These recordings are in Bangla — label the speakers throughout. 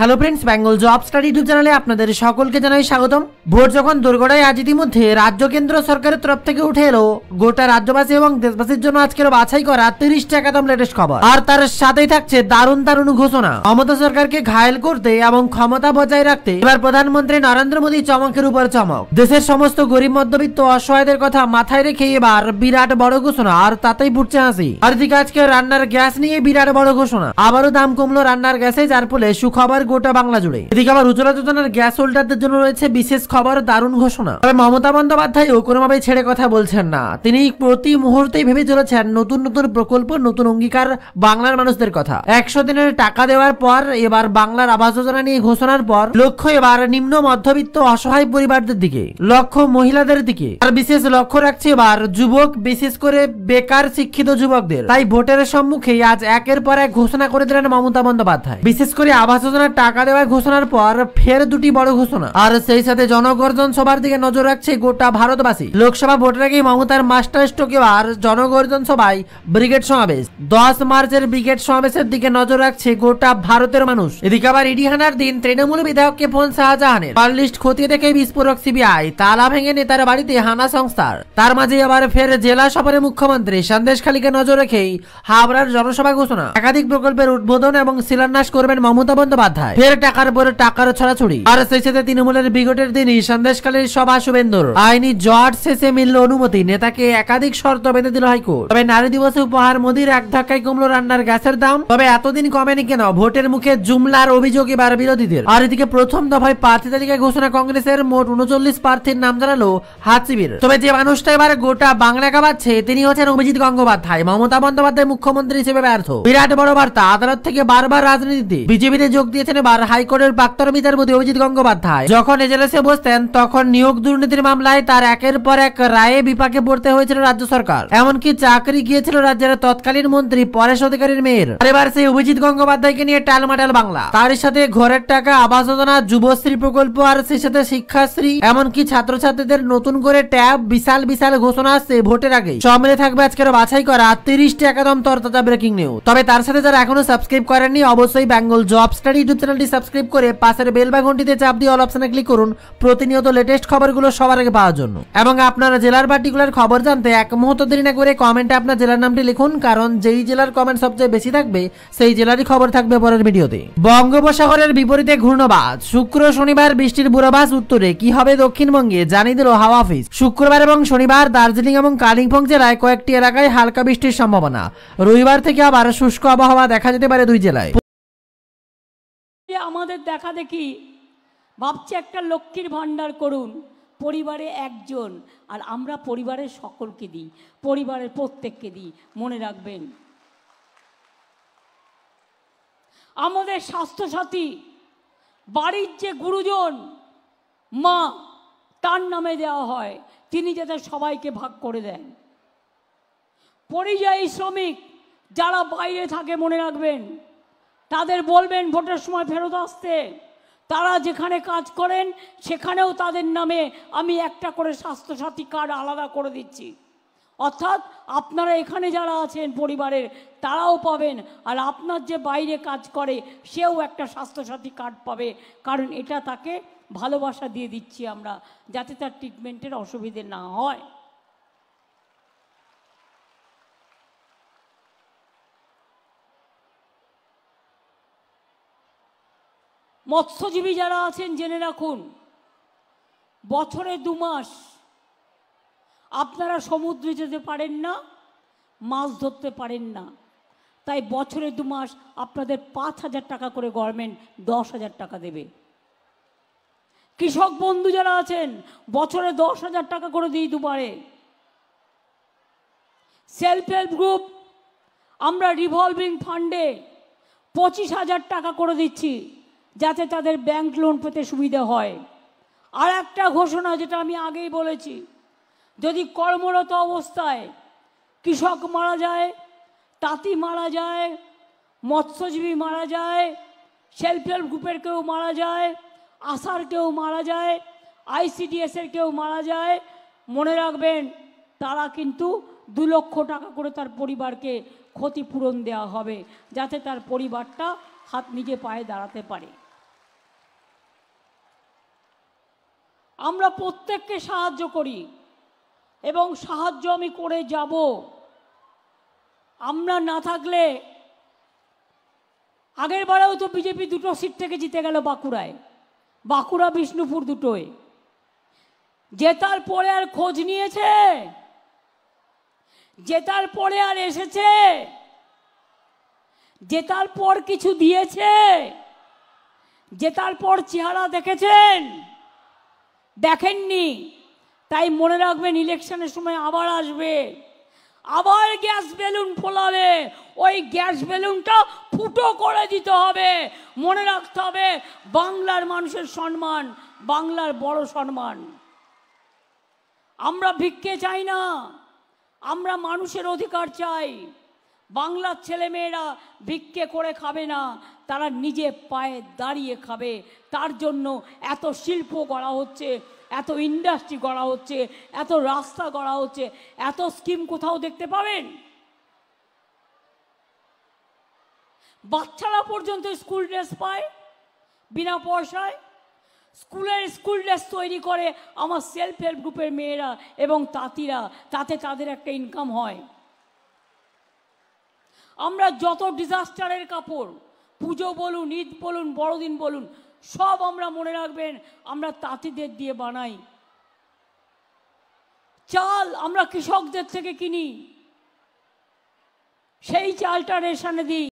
Speaker 1: hello friends Bengal job study YouTube চ্যানেলে আপনাদের সকলকে জানাই স্বাগতম ভোট যখন দুর্গড়ায় আজ ইতিমধ্যে রাজ্য কেন্দ্র সরকারের তরফ থেকে উঠে এলো গোটা রাজ্যবাসী এবং দেশবাসীর জন্য আজকের বাছাই করা তিরিশটা একদম লেটেস্ট খবর আর তার সাথেই থাকছে দারুণ দারুণ ঘোষণা মমতা সরকারকে ঘায়ল করতে এবং ক্ষমতা বজায় রাখতে এবার প্রধানমন্ত্রী নরেন্দ্র মোদী চমকের উপর চমক দেশের সমস্ত গরিব মধ্যবিত্ত অসহায়দের কথা মাথায় রেখে এবার বিরাট বড় ঘোষণা আর তাতেই ফুটছে হাসি আর দিকে আজকে রান্নার গ্যাস নিয়ে বিরাট বড় ঘোষণা আবারও দাম কমলো রান্নার গ্যাসে যার ফলে সুখবর চলছে গোটা বাংলা জুড়ে এদিকে আবার উজ্জ্বলা যোজনার গ্যাস হোল্ডারদের জন্য রয়েছে বিশেষ খবর দারুণ ঘোষণা তবে মমতা বন্দ্যোপাধ্যায়ও কোনোভাবেই ছেড়ে কথা বলছেন না তিনি প্রতি মুহূর্তেই ভেবে চলেছেন নতুন নতুন প্রকল্প নতুন অঙ্গীকার বাংলার মানুষদের কথা একশো দিনের টাকা দেওয়ার পর এবার বাংলার আবাস যোজনা নিয়ে ঘোষণার পর লক্ষ্য এবার নিম্ন মধ্যবিত্ত অসহায় পরিবারদের দিকে লক্ষ্য মহিলাদের দিকে আর বিশেষ লক্ষ্য রাখছে এবার যুবক বিশেষ করে বেকার শিক্ষিত যুবকদের তাই ভোটের সম্মুখে আজ একের পর এক ঘোষণা করে দিলেন মমতা বন্দ্যোপাধ্যায় বিশেষ করে আবাস যোজনার টাকা দেওয়ার ঘোষণার পর ফের দুটি বড় ঘোষণা আর সেই সাথে জনগর্জন সভার দিকে নজর রাখছে গোটা ভারতবাসী লোকসভা ভোটের আগে মমতার মাস্টার স্ট্রোকে আর জনগর্জন সভায় ব্রিগেড সমাবেশ দশ মার্চের ব্রিগেড সমাবেশের দিকে নজর রাখছে গোটা ভারতের মানুষ এদিকে আবার ইডিহানার দিন তৃণমূল বিধায়ককে ফোন শাহজাহানের কল লিস্ট খতিয়ে দেখে বিস্ফোরক সিবিআই তালা ভেঙে নেতার বাড়িতে হানা সংস্থার তার মাঝে আবার ফের জেলা সফরে মুখ্যমন্ত্রী সন্দেশখালীকে নজর রেখেই হাবড়ার জনসভা ঘোষণা একাধিক প্রকল্পের উদ্বোধন এবং শিলান্যাস করবেন মমতা বন্দ্যোপাধ্যায় মাথায় ফের টাকার পরে টাকার ছড়াছড়ি আর সেই সাথে তৃণমূলের বিগটের দিনই সন্দেশকালের সভা শুভেন্দুর আইনি জট শেষে মিলল অনুমতি নেতাকে একাধিক শর্ত বেঁধে দিল হাইকোর্ট তবে নারী দিবসে উপহার মোদীর এক ধাক্কায় কমলো রান্নার গ্যাসের দাম তবে এতদিন কমেনি কেন ভোটের মুখে জুমলার অভিযোগ এবার বিরোধীদের আর এদিকে প্রথম দফায় প্রার্থী তালিকা ঘোষণা কংগ্রেসের মোট উনচল্লিশ প্রার্থীর নাম জানালো হাত শিবির তবে যে মানুষটা এবার গোটা বাংলা কাবাচ্ছে তিনি হচ্ছেন অভিজিৎ গঙ্গোপাধ্যায় মমতা বন্দ্যোপাধ্যায় মুখ্যমন্ত্রী হিসেবে ব্যর্থ বিরাট বড় বার্তা আদালত থেকে বারবার রাজনীতিতে বিজেপিতে যোগ দিয়েছে সিনেমার হাইকোর্টের অভিজিৎ গঙ্গোপাধ্যায় যখন এজেলেসে বসতেন তখন নিয়োগ দুর্নীতির মামলায় তার একের পর এক রায়ে বিপাকে পড়তে হয়েছিল রাজ্য সরকার এমনকি চাকরি গিয়েছিল রাজ্যের তৎকালীন মন্ত্রী পরেশ অধিকারীর মেয়ের সেই অভিজিৎ গঙ্গোপাধ্যায়কে নিয়ে টালমাটাল বাংলা তার সাথে ঘরের টাকা আবাস যোজনা যুবশ্রী প্রকল্প আর সেই সাথে শিক্ষাশ্রী এমনকি ছাত্রছাত্রীদের নতুন করে ট্যাব বিশাল বিশাল ঘোষণা আসছে ভোটের আগে সম্মেলনে থাকবে আজকের বাছাই করা তিরিশটি একদম তরতাজা ব্রেকিং নিউজ তবে তার সাথে যারা এখনো সাবস্ক্রাইব করেননি অবশ্যই বেঙ্গল জব স্টাডি ইউটিউব চ্যানেলটি সাবস্ক্রাইব করে পাশের বেল বা ঘন্টিতে চাপ দিয়ে অল অপশনে ক্লিক করুন প্রতিনিয়ত লেটেস্ট খবরগুলো সবার আগে পাওয়ার জন্য এবং আপনারা জেলার পার্টিকুলার খবর জানতে এক মুহূর্ত দেরি না করে কমেন্টে আপনার জেলার নামটি লিখুন কারণ যেই জেলার কমেন্ট সবচেয়ে বেশি থাকবে সেই জেলারই খবর থাকবে পরের ভিডিওতে বঙ্গোপসাগরের বিপরীতে ঘূর্ণবাদ শুক্র শনিবার বৃষ্টির বুড়োবাস উত্তরে কি হবে দক্ষিণবঙ্গে জানিয়ে দিল হাওয়া অফিস শুক্রবার এবং শনিবার দার্জিলিং এবং কালিম্পং জেলায় কয়েকটি এলাকায় হালকা বৃষ্টির সম্ভাবনা রবিবার থেকে আবার শুষ্ক আবহাওয়া দেখা যেতে পারে দুই জেলায়
Speaker 2: আমাদের দেখা দেখি ভাবছে একটা লক্ষ্মীর ভাণ্ডার করুন পরিবারে একজন আর আমরা পরিবারের সকলকে দিই পরিবারের প্রত্যেককে দিই মনে রাখবেন আমাদের স্বাস্থ্যসাথী বাড়ির যে গুরুজন মা তার নামে দেওয়া হয় তিনি যাতে সবাইকে ভাগ করে দেন পরিযায়ী শ্রমিক যারা বাইরে থাকে মনে রাখবেন তাদের বলবেন ভোটের সময় ফেরত আসতে তারা যেখানে কাজ করেন সেখানেও তাদের নামে আমি একটা করে স্বাস্থ্যসাথী কার্ড আলাদা করে দিচ্ছি অর্থাৎ আপনারা এখানে যারা আছেন পরিবারের তারাও পাবেন আর আপনার যে বাইরে কাজ করে সেও একটা স্বাস্থ্যসাথী কার্ড পাবে কারণ এটা তাকে ভালোবাসা দিয়ে দিচ্ছি আমরা যাতে তার ট্রিটমেন্টের অসুবিধে না হয় মৎস্যজীবী যারা আছেন জেনে রাখুন বছরে দু মাস আপনারা সমুদ্রে যেতে পারেন না মাছ ধরতে পারেন না তাই বছরে দু মাস আপনাদের পাঁচ হাজার টাকা করে গভর্নমেন্ট দশ হাজার টাকা দেবে কৃষক বন্ধু যারা আছেন বছরে দশ হাজার টাকা করে দিই দুবারে সেলফ হেল্প গ্রুপ আমরা রিভলভিং ফান্ডে পঁচিশ হাজার টাকা করে দিচ্ছি যাতে তাদের ব্যাংক লোন পেতে সুবিধা হয় আর একটা ঘোষণা যেটা আমি আগেই বলেছি যদি কর্মরত অবস্থায় কৃষক মারা যায় তাঁতি মারা যায় মৎস্যজীবী মারা যায় সেলফ হেল্প গ্রুপের কেউ মারা যায় আশার কেউ মারা যায় আইসিডিএসের কেউ মারা যায় মনে রাখবেন তারা কিন্তু দু লক্ষ টাকা করে তার পরিবারকে ক্ষতিপূরণ দেওয়া হবে যাতে তার পরিবারটা হাত নিজে পায়ে দাঁড়াতে পারে আমরা প্রত্যেককে সাহায্য করি এবং সাহায্য আমি করে যাব আমরা না থাকলে আগের বারেও তো বিজেপি দুটো সিট থেকে জিতে গেল বাঁকুড়ায় বাঁকুড়া বিষ্ণুপুর দুটোয় জেতার পরে আর খোঁজ নিয়েছে জেতার পরে আর এসেছে জেতার পর কিছু দিয়েছে জেতার পর চেহারা দেখেছেন দেখেননি তাই মনে রাখবেন ইলেকশনের সময় আবার আসবে আবার গ্যাস বেলুন ফোলাবে ওই গ্যাস বেলুনটা ফুটো করে দিতে হবে মনে রাখতে হবে বাংলার মানুষের সম্মান বাংলার বড় সম্মান আমরা ভিক্ষে চাই না আমরা মানুষের অধিকার চাই বাংলার ছেলেমেয়েরা ভিক্ষে করে খাবে না তারা নিজে পায়ে দাঁড়িয়ে খাবে তার জন্য এত শিল্প গড়া হচ্ছে এত ইন্ডাস্ট্রি গড়া হচ্ছে এত রাস্তা গড়া হচ্ছে এত স্কিম কোথাও দেখতে পাবেন বাচ্চারা পর্যন্ত স্কুল ড্রেস পায় বিনা পয়সায় স্কুলের স্কুল ড্রেস তৈরি করে আমার সেলফ হেল্প গ্রুপের মেয়েরা এবং তাঁতিরা তাতে তাদের একটা ইনকাম হয় আমরা যত ডিজাস্টারের কাপড় পুজো বলুন ঈদ বলুন বড়দিন বলুন সব আমরা মনে রাখবেন আমরা তাঁতিদের দিয়ে বানাই চাল আমরা কৃষকদের থেকে কিনি সেই চালটা রেশনে দিই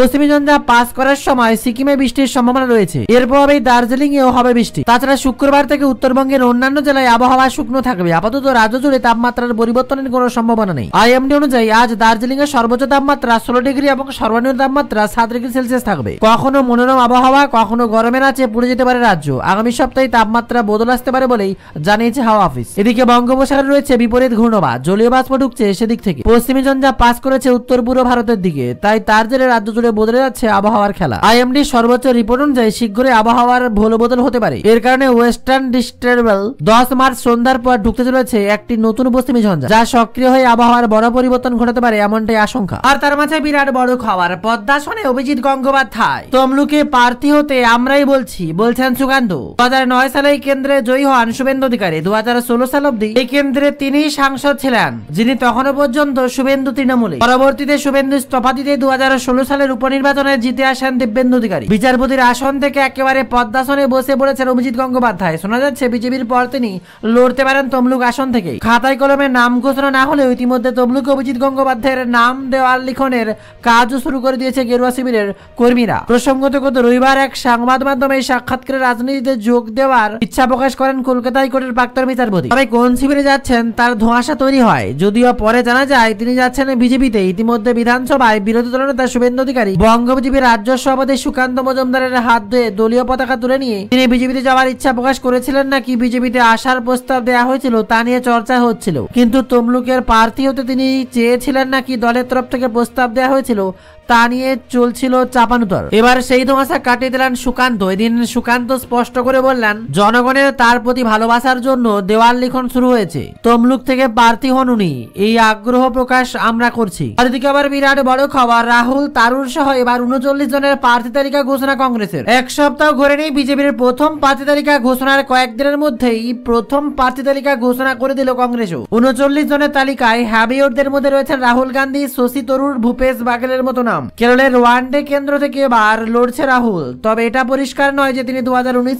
Speaker 1: পশ্চিমীজনরা পাস করার সময় সিকিমে বৃষ্টির সম্ভাবনা রয়েছে এর প্রভাবে দার্জিলিং এও হবে বৃষ্টি তাছাড়া শুক্রবার থেকে উত্তরবঙ্গের অন্যান্য জেলায় আবহাওয়া শুকনো থাকবে আপাতত রাজ্য জুড়ে তাপমাত্রার পরিবর্তনের কোনো সম্ভাবনা নেই আইএমডি অনুযায়ী আজ দার্জিলিং এর সর্বোচ্চ তাপমাত্রা ষোলো ডিগ্রি এবং সর্বনিম্ন তাপমাত্রা সাত ডিগ্রি সেলসিয়াস থাকবে কখনো মনোরম আবহাওয়া কখনো গরমের আছে পড়ে যেতে পারে রাজ্য আগামী সপ্তাহে তাপমাত্রা বদল আসতে পারে বলেই জানিয়েছে হাওয়া অফিস এদিকে বঙ্গোপসাগরে রয়েছে বিপরীত ঘূর্ণবা জলীয় বাষ্প ঢুকছে সেদিক থেকে পশ্চিমী জঞ্জা পাস করেছে উত্তর পূর্ব ভারতের দিকে তাই তার জেলে রাজ্য জুড়ে বদলে বদলে যাচ্ছে আবহাওয়ার খেলা আইএমডি সর্বোচ্চ রিপোর্ট অনুযায়ী শীঘ্রই আবহাওয়ার ভোল বদল হতে পারে এর কারণে ওয়েস্টার্ন ডিস্টার্বেল দশ মার্চ সন্ধ্যার পর ঢুকতে চলেছে একটি নতুন পশ্চিমী ঝঞ্ঝা যা সক্রিয় হয়ে আবহাওয়ার বড় পরিবর্তন ঘটাতে পারে এমনটাই আশঙ্কা আর তার মাঝে বিরাট বড় খাবার পদ্মাসনে অভিজিৎ গঙ্গোপাধ্যায় তমলুকে প্রার্থী হতে আমরাই বলছি বলছেন সুকান্ত দু হাজার নয় সালে এই কেন্দ্রে জয়ী হন শুভেন্দু অধিকারী দু হাজার ষোলো সাল অব্দি এই কেন্দ্রে তিনি সাংসদ ছিলেন যিনি তখনও পর্যন্ত শুভেন্দু তৃণমূলে পরবর্তীতে শুভেন্দু ইস্তফা দিতে দু হাজার ষোলো সালের সালের উপনির্বাচনে জিতে আসেন দিব্যেন্দু অধিকারী বিচারপতির আসন থেকে একেবারে পদ্মাসনে বসে পড়েছেন অভিজিৎ গঙ্গোপাধ্যায় শোনা যাচ্ছে বিজেপির পর তিনি লড়তে পারেন তমলুক আসন থেকে খাতায় কলমে নাম ঘোষণা না হলেও ইতিমধ্যে তমলুক অভিজিৎ গঙ্গোপাধ্যায়ের নাম দেওয়ার লিখনের কাজও শুরু করে দিয়েছে গেরুয়া শিবিরের কর্মীরা প্রসঙ্গত গত রবিবার এক সংবাদ মাধ্যমে সাক্ষাৎকারে রাজনীতিতে যোগ দেওয়ার ইচ্ছা প্রকাশ করেন কলকাতা হাইকোর্টের প্রাক্তন বিচারপতি তবে কোন শিবিরে যাচ্ছেন তার ধোঁয়াশা তৈরি হয় যদিও পরে জানা যায় তিনি যাচ্ছেন বিজেপিতে ইতিমধ্যে বিধানসভায় বিরোধী দলনেতা শুভেন্দু অধিকারী অধিকারী বঙ্গবিজেপি রাজ্য সভাপতি সুকান্ত মজুমদারের হাত ধুয়ে দলীয় পতাকা তুলে নিয়ে তিনি বিজেপিতে যাওয়ার ইচ্ছা প্রকাশ করেছিলেন নাকি বিজেপিতে আসার প্রস্তাব দেওয়া হয়েছিল তা নিয়ে চর্চা হচ্ছিল কিন্তু তমলুকের প্রার্থী হতে তিনি চেয়েছিলেন নাকি দলের তরফ থেকে প্রস্তাব দেওয়া হয়েছিল তা নিয়ে চলছিল চাপানুতর এবার সেই ধোঁয়াশা কাটিয়ে দিলেন সুকান্ত এদিন সুকান্ত স্পষ্ট করে বললেন জনগণের তার প্রতি ভালোবাসার জন্য দেওয়াল লিখন শুরু হয়েছে তমলুক থেকে প্রার্থী হন উনি এই আগ্রহ প্রকাশ আমরা করছি আর আবার বিরাট বড় খবর রাহুল তারুর সহ এবার উনচল্লিশ জনের প্রার্থী তালিকা ঘোষণা কংগ্রেসের এক সপ্তাহ ঘরে নেই বিজেপির প্রথম প্রার্থী তালিকা ঘোষণার কয়েকদিনের মধ্যেই প্রথম প্রার্থী তালিকা ঘোষণা করে দিল কংগ্রেসও উনচল্লিশ জনের তালিকায় হ্যাবিওরদের মধ্যে রয়েছে রাহুল গান্ধী শশী তরুর ভূপেশ বাঘেলের মতো নাম কেরলের ওয়ানডে কেন্দ্র থেকে এবার লড়ছে রাহুল তবে এটা পরিষ্কার নয় যে তিনি দু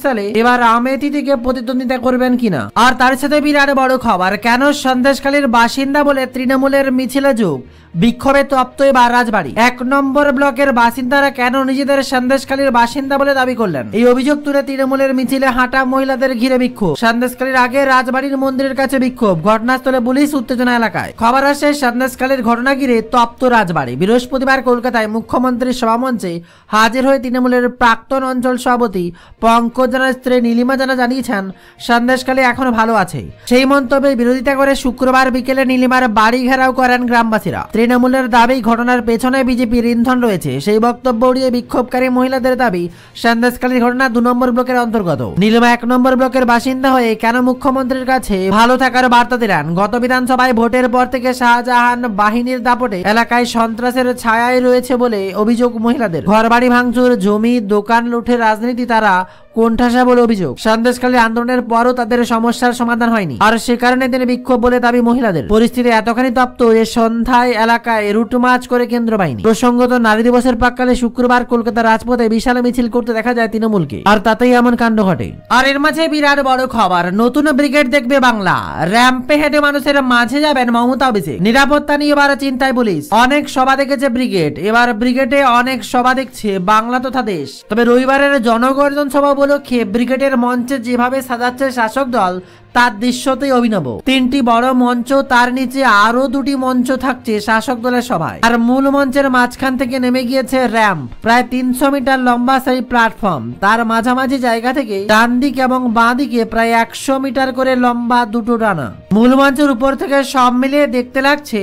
Speaker 1: সালে এবার আমেথি থেকে প্রতিদ্বন্দ্বিতা করবেন কিনা আর তার সাথে বিরাট বড় খবর কেন সন্দেশখালীর বাসিন্দা বলে তৃণমূলের মিছিলে যোগ বিক্ষোভে তপ্ত এবার রাজবাড়ি এক নম্বর ব্লকের বাসিন্দারা কেন নিজেদের সন্দেশখালীর বাসিন্দা বলে দাবি করলেন এই অভিযোগ তুলে তৃণমূলের মিছিলে হাঁটা মহিলাদের ঘিরে বিক্ষোভ সন্দেশখালীর আগে রাজবাড়ির মন্দিরের কাছে বিক্ষোভ ঘটনাস্থলে পুলিশ উত্তেজনা এলাকায় খবর আসে সন্দেশখালীর ঘটনা ঘিরে তপ্ত রাজবাড়ি বৃহস্পতিবার কলকাতায় মুখ্যমন্ত্রীর সভামঞ্চে হাজির হয়ে তৃণমূলের প্রাক্তন অঞ্চল সভাপতি পঙ্কজ জানার স্ত্রী নীলিমা জানা জানিয়েছেন সন্দেশখালী এখনো ভালো আছে সেই মন্তব্যের বিরোধিতা করে শুক্রবার বিকেলে নীলিমার বাড়ি ঘেরাও করেন গ্রামবাসীরা তৃণমূলের দাবি ঘটনার পেছনে বিজেপির ইন্ধন রয়েছে সেই বক্তব্য উড়িয়ে বিক্ষোভকারী মহিলাদের দাবি সন্দেশকালীর ঘটনা দু নম্বর ব্লকের অন্তর্গত নীলমা এক নম্বর ব্লকের বাসিন্দা হয়ে কেন মুখ্যমন্ত্রীর কাছে ভালো থাকার বার্তা দিলেন গত বিধানসভায় ভোটের পর থেকে শাহজাহান বাহিনীর দাপটে এলাকায় সন্ত্রাসের ছায়ায় রয়েছে বলে অভিযোগ মহিলাদের ঘরবাড়ি ভাঙচুর জমি দোকান লুঠে রাজনীতি তারা কোণঠাসা বলে অভিযোগ সন্দেশখালী আন্দোলনের পরও তাদের সমস্যার সমাধান হয়নি আর সে কারণে তিনি বিক্ষোভ বলে দাবি মহিলাদের পরিস্থিতি এতখানি তপ্ত যে সন্ধ্যায় এলাকায় রুট মার্চ করে কেন্দ্র বাহিনী প্রসঙ্গত নারী দিবসের প্রাককালে শুক্রবার কলকাতার রাজপথে বিশাল মিছিল করতে দেখা যায় তৃণমূলকে আর তাতেই এমন কাণ্ড ঘটে আর এর মাঝে বিরাট বড় খবর নতুন ব্রিগেড দেখবে বাংলা র্যাম্পে হেঁটে মানুষের মাঝে যাবেন মমতা অভিষেক নিরাপত্তা নিয়ে এবার চিন্তায় পুলিশ অনেক সভা দেখেছে ব্রিগেড এবার ব্রিগেডে অনেক সভা দেখছে বাংলা তথা দেশ তবে রবিবারের জনগর্জন সভা উপলক্ষে ব্রিগেডের মঞ্চে যেভাবে সাজাচ্ছে শাসক দল তার দৃশ্যতেই অভিনব তিনটি বড় মঞ্চ তার নিচে আরো দুটি মঞ্চ থাকছে শাসক দলের সভায় আর মূল মঞ্চের মাঝখান থেকে নেমে গিয়েছে র্যাম্প প্রায় তিনশো মিটার লম্বা সেই প্ল্যাটফর্ম তার মাঝামাঝি জায়গা থেকে ডান দিক এবং বাঁ দিকে প্রায় একশো মিটার করে লম্বা দুটো ডানা মূল মঞ্চের উপর থেকে সব মিলিয়ে দেখতে লাগছে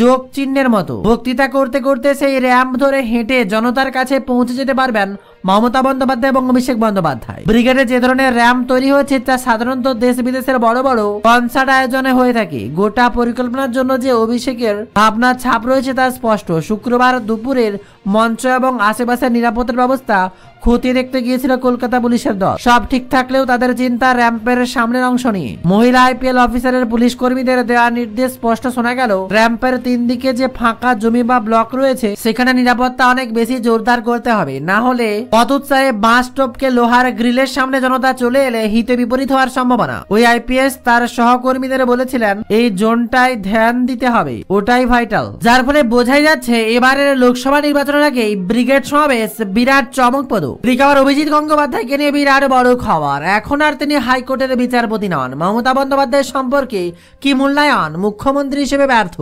Speaker 1: যোগ চিহ্নের মতো বক্তৃতা করতে করতে সেই র্যাম্প ধরে হেঁটে জনতার কাছে পৌঁছে যেতে পারবেন মমতা বন্দ্যোপাধ্যায় এবং অভিষেক বন্দ্যোপাধ্যায় ব্রিগেডে যে ধরনের র্যাম তৈরি হয়েছে তা সাধারণত দেশ বিদেশের বড় বড় কনসার্ট আয়োজনে হয়ে থাকে গোটা পরিকল্পনার জন্য যে অভিষেকের ভাবনা ছাপ রয়েছে তা স্পষ্ট শুক্রবার দুপুরের মঞ্চ এবং আশেপাশের নিরাপত্তার ব্যবস্থা ক্ষতি দেখতে গিয়েছিল কলকাতা পুলিশের দল সব ঠিক থাকলেও তাদের চিন্তা র্যাম্পের সামনের অংশ নিয়ে মহিলা আইপিএল অফিসারের পুলিশ কর্মীদের দেওয়া নির্দেশ স্পষ্ট শোনা গেল র্যাম্পের তিন দিকে যে ফাঁকা জমি বা ব্লক রয়েছে সেখানে নিরাপত্তা অনেক বেশি জোরদার করতে হবে না হলে পদোৎসাহে বাস টপকে লোহার গ্রিলের সামনে জনতা চলে এলে হিতে বিপরীত হওয়ার সম্ভাবনা ওই আইপিএস তার সহকর্মীদের বলেছিলেন এই জোনটায় ধ্যান দিতে হবে ওটাই ভাইটাল যার ফলে বোঝাই যাচ্ছে এবারের লোকসভা নির্বাচনের আগে ব্রিগেড সমাবেশ বিরাট চমকপ্রদ ত্রিকাবার অভিজিৎ গঙ্গোপাধ্যায়কে নিয়ে বিরাট বড় খবর এখন আর তিনি হাইকোর্টের বিচারপতি নন মমতা বন্দ্যোপাধ্যায় সম্পর্কে কি মূল্যায়ন মুখ্যমন্ত্রী হিসেবে ব্যর্থ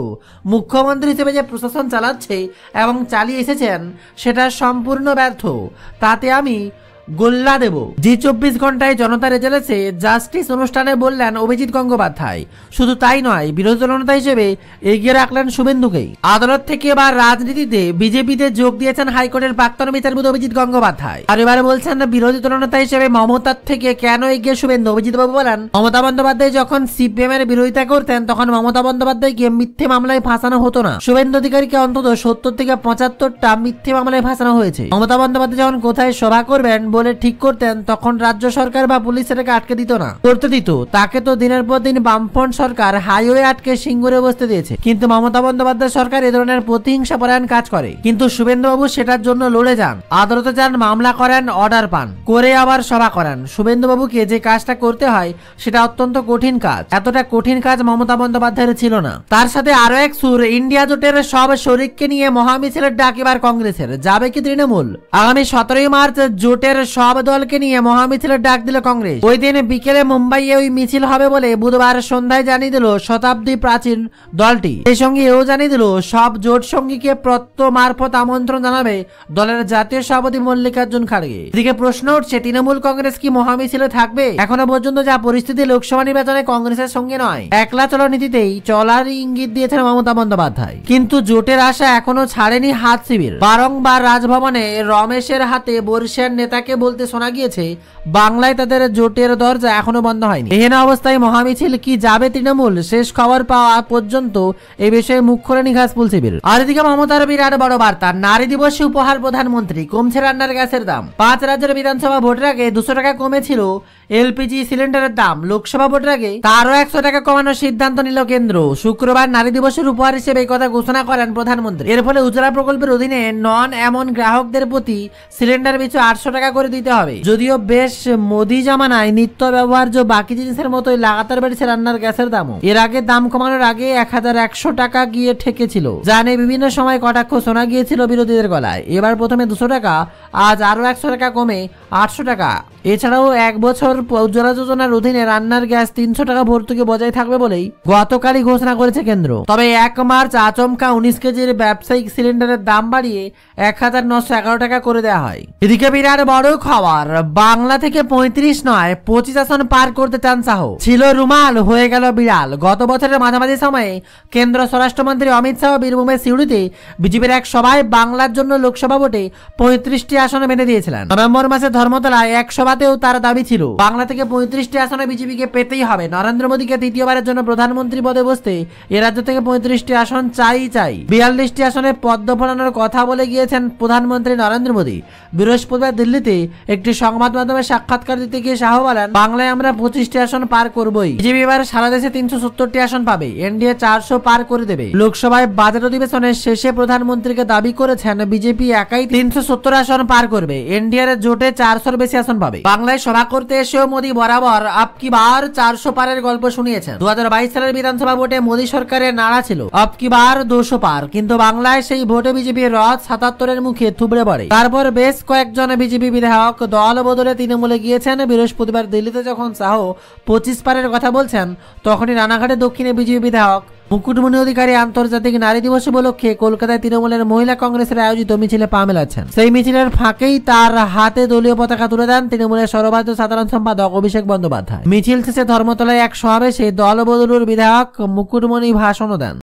Speaker 1: মুখ্যমন্ত্রী হিসেবে যে প্রশাসন চালাচ্ছে এবং চালিয়ে এসেছেন সেটা সম্পূর্ণ ব্যর্থ তাতে আমি গোল্লা দেব জি চব্বিশ ঘন্টায় জনতা রেজালেসে জাস্টিস অনুষ্ঠানে বললেন অভিজিৎ গঙ্গোপাধ্যায় শুধু তাই নয় বিরোধী দলনেতা হিসেবে এগিয়ে রাখলেন শুভেন্দুকেই আদালত থেকে এবার রাজনীতিতে বিজেপিতে যোগ দিয়েছেন হাইকোর্টের প্রাক্তন বিচারপতি অভিজিৎ গঙ্গোপাধ্যায় আর এবারে বলছেন বিরোধী দলনেতা হিসেবে মমতার থেকে কেন এগিয়ে শুভেন্দু অভিজিৎ বাবু বলেন মমতা বন্দ্যোপাধ্যায় যখন সিপিএম এর বিরোধিতা করতেন তখন মমতা বন্দ্যোপাধ্যায়কে মিথ্যে মামলায় ফাঁসানো হতো না শুভেন্দু অধিকারীকে অন্তত সত্তর থেকে পঁচাত্তরটা মিথ্যে মামলায় ফাঁসানো হয়েছে মমতা বন্দ্যোপাধ্যায় যখন কোথায় সভা করবেন বলে ঠিক করতেন তখন রাজ্য সরকার বা পুলিশ এটাকে আটকে দিত না করতে দিত তাকে তো দিনের পর দিন বামফ্রন্ট সরকার হাইওয়ে আটকে সিঙ্গুরে বসতে দিয়েছে কিন্তু মমতা বন্দ্যোপাধ্যায় সরকার এ ধরনের প্রতিহিংসা পরায়ণ কাজ করে কিন্তু শুভেন্দুবাবু সেটার জন্য লড়ে যান আদালতে যান মামলা করেন অর্ডার পান করে আবার সভা করেন শুভেন্দুবাবুকে যে কাজটা করতে হয় সেটা অত্যন্ত কঠিন কাজ এতটা কঠিন কাজ মমতা বন্দ্যোপাধ্যায়ের ছিল না তার সাথে আরো এক সুর ইন্ডিয়া জোটের সব শরিককে নিয়ে মহামিছিলের ডাক এবার কংগ্রেসের যাবে কি তৃণমূল আগামী সতেরোই মার্চ জোটের বছরের সব দলকে নিয়ে মহামিছিলের ডাক দিল কংগ্রেস ওই দিন বিকেলে মুম্বাইয়ে ওই মিছিল হবে বলে বুধবার সন্ধ্যায় জানিয়ে দিল শতাব্দী প্রাচীন দলটি সেই সঙ্গে এও জানিয়ে দিল সব জোট সঙ্গীকে প্রত্য মারফত আমন্ত্রণ জানাবে দলের জাতীয় সভাপতি মল্লিকার্জুন খাড়গে এদিকে প্রশ্ন উঠছে তৃণমূল কংগ্রেস কি মহামিছিলে থাকবে এখনো পর্যন্ত যা পরিস্থিতি লোকসভা নির্বাচনে কংগ্রেসের সঙ্গে নয় একলা চলো নীতিতেই চলার ইঙ্গিত দিয়েছেন মমতা বন্দ্যোপাধ্যায় কিন্তু জোটের আশা এখনো ছাড়েনি হাত শিবির বারংবার রাজভবনে রমেশের হাতে বরিশের নেতাকে থেকে বলতে শোনা গিয়েছে বাংলায় তাদের জোটের দরজা এখনো বন্ধ হয়নি এহেন অবস্থায় মহামিছিল কি যাবে তৃণমূল শেষ খবর পাওয়া পর্যন্ত এ বিষয়ে মুখ খোলেনি ঘাসফুল শিবির আর এদিকে মমতার বিরাট বড় বার্তা নারী দিবসে উপহার প্রধানমন্ত্রী কমছে রান্নার গ্যাসের দাম পাঁচ রাজ্যের বিধানসভা ভোটের আগে দুশো টাকা কমেছিল এলপিজি সিলিন্ডারের দাম লোকসভা ভোটের আগে তারও একশো টাকা কমানোর সিদ্ধান্ত নিল কেন্দ্র শুক্রবার নারী দিবসের উপহার হিসেবে এই কথা ঘোষণা করেন প্রধানমন্ত্রী এর ফলে উজ্জ্বলা প্রকল্পের অধীনে নন এমন গ্রাহকদের প্রতি সিলিন্ডার পিছু আটশো টাকা করে দিতে হবে যদিও বেশ মোদি জামানায় নিত্য ব্যবহার্য বাকি জিনিসের মতোই লাগাতার বেড়েছে রান্নার গ্যাসের দামও এর আগে দাম কমানোর আগে এক হাজার একশো টাকা গিয়ে ঠেকেছিল জানে বিভিন্ন সময় কটাক্ষ শোনা গিয়েছিল বিরোধীদের গলায় এবার প্রথমে দুশো টাকা আজ আরও একশো টাকা কমে আটশো টাকা এছাড়াও এক বছর উজ্জ্বলা যোজনার অধীনে রান্নার গ্যাস তিনশো টাকা ভর্তুকি বজায় থাকবে বলেই গতকালই ঘোষণা করেছে কেন্দ্র তবে এক মার্চ আচমকা উনিশ কেজির ব্যবসায়িক সিলিন্ডারের দাম বাড়িয়ে এক হাজার নশো এগারো টাকা করে দেওয়া হয় এদিকে বিরাট বড় খবর বাংলা থেকে পঁয়ত্রিশ নয় পঁচিশ আসন পার করতে চান শাহ ছিল রুমাল হয়ে গেল বিড়াল গত বছরের মাঝামাঝি সময়ে কেন্দ্র স্বরাষ্ট্রমন্ত্রী অমিত শাহ বীরভূমের সিউড়িতে বিজেপির এক সভায় বাংলার জন্য লোকসভা ভোটে পঁয়ত্রিশটি আসন মেনে দিয়েছিলেন নভেম্বর মাসে ধর্মতলা এক সভাতেও তার দাবি ছিল বাংলা থেকে পঁয়ত্রিশটি আসনে বিজেপিকে পেতেই হবে নরেন্দ্র মোদীকে দ্বিতীয়বারের জন্য প্রধানমন্ত্রী পদে বসতে এ রাজ্য থেকে পঁয়ত্রিশটি আসন চাই চাই বিয়াল্লিশটি আসনে পদ্ম ফোরানোর কথা বলে গিয়েছেন প্রধানমন্ত্রী নরেন্দ্র মোদী বৃহস্পতিবার দিল্লিতে একটি সংবাদ মাধ্যমে সাক্ষাৎকার দিতে গিয়ে শাহ বলেন বাংলায় আমরা পঁচিশটি আসন পার করবই বিজেপি এবার সারা দেশে তিনশো সত্তরটি আসন পাবে এনডিএ চারশো পার করে দেবে লোকসভায় বাজেট অধিবেশনের শেষে প্রধানমন্ত্রীকে দাবি করেছেন বিজেপি একাই তিনশো সত্তর আসন পার করবে এনডিআর জোটে চার চারশোর বেশি আসন পাবে বাংলায় সভা করতে এসেও মোদী বরাবর আপকি বার চারশো পারের গল্প শুনিয়েছেন দু সালের বিধানসভা ভোটে মোদী সরকারের নাড়া ছিল আপকি বার দুশো পার কিন্তু বাংলায় সেই ভোটে বিজেপির রথ সাতাত্তরের মুখে থুবড়ে পড়ে তারপর বেশ কয়েকজন বিজেপি বিধায়ক দল বদলে তৃণমূলে গিয়েছেন বৃহস্পতিবার দিল্লিতে যখন শাহ পঁচিশ পারের কথা বলছেন তখনই রানাঘাটে দক্ষিণে বিজেপি বিধায়ক মুকুটমণি অধিকারী আন্তর্জাতিক নারী দিবস উপলক্ষে কলকাতায় তৃণমূলের মহিলা কংগ্রেসের আয়োজিত মিছিলে পা মেলাচ্ছেন সেই মিছিলের ফাঁকেই তার হাতে দলীয় পতাকা তুলে দেন তৃণমূলের সর্বাধ্য সাধারণ সম্পাদক অভিষেক বন্দ্যোপাধ্যায় মিছিল শেষে ধর্মতলায় এক সমাবেশে দলবদলুর বিধায়ক মুকুটমণি ভাষণও দেন